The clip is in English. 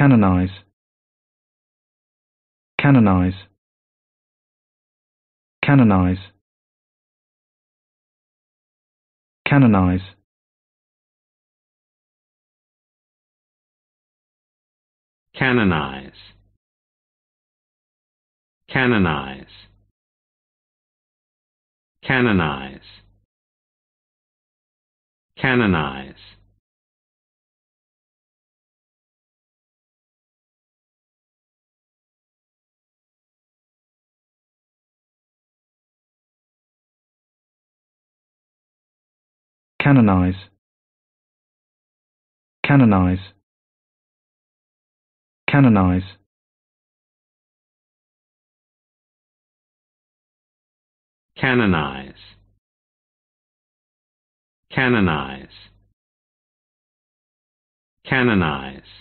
canonize canonize canonize canonize canonize canonize canonize canonize canonize canonize canonize canonize canonize canonize